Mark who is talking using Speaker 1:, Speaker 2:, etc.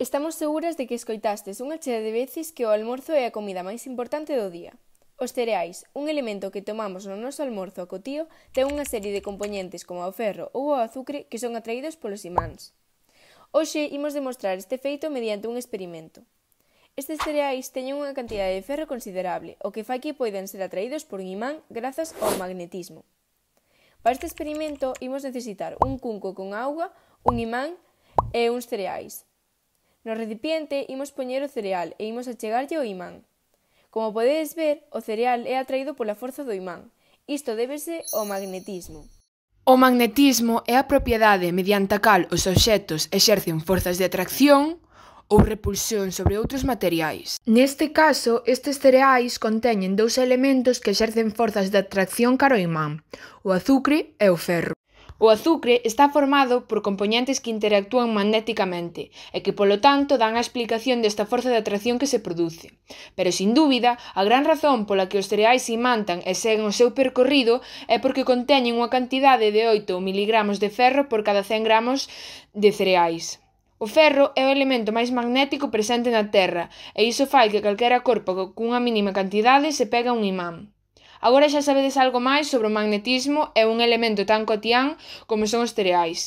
Speaker 1: Estamos seguras de que escoitastes unha chea de veces que o almorzo é a comida máis importante do día. Os cereais, un elemento que tomamos no noso almorzo a cotío, ten unha serie de componentes como o ferro ou o azucre que son atraídos polos imáns. Oxe, imos demostrar este feito mediante un experimento. Estes cereais teñen unha cantidade de ferro considerable, o que fai que poidan ser atraídos por un imán grazas ao magnetismo. Para este experimento imos necesitar un cunco con auga, un imán e uns cereais. No recipiente imos poñer o cereal e imos achegarlle o imán. Como podedes ver, o cereal é atraído pola forza do imán. Isto débese ao magnetismo. O
Speaker 2: magnetismo é a propiedade mediante a cal os objetos exercen forzas de atracción ou repulsión sobre outros materiais. Neste caso, estes cereais conteñen dous elementos que exercen forzas de atracción caro imán, o azucre e o ferro. O azucre está formado por componentes que interactúan magnéticamente e que polo tanto dan a explicación desta forza de atracción que se produce. Pero sin dúbida, a gran razón pola que os cereais se imantan e seguen o seu percorrido é porque conteñen unha cantidade de 8 mg de ferro por cada 100 gramos de cereais. O ferro é o elemento máis magnético presente na Terra e iso fai que calquera corpo cunha mínima cantidade se pega un imán. Agora xa sabedes algo máis sobre o magnetismo e un elemento tan cotián como son os cereais.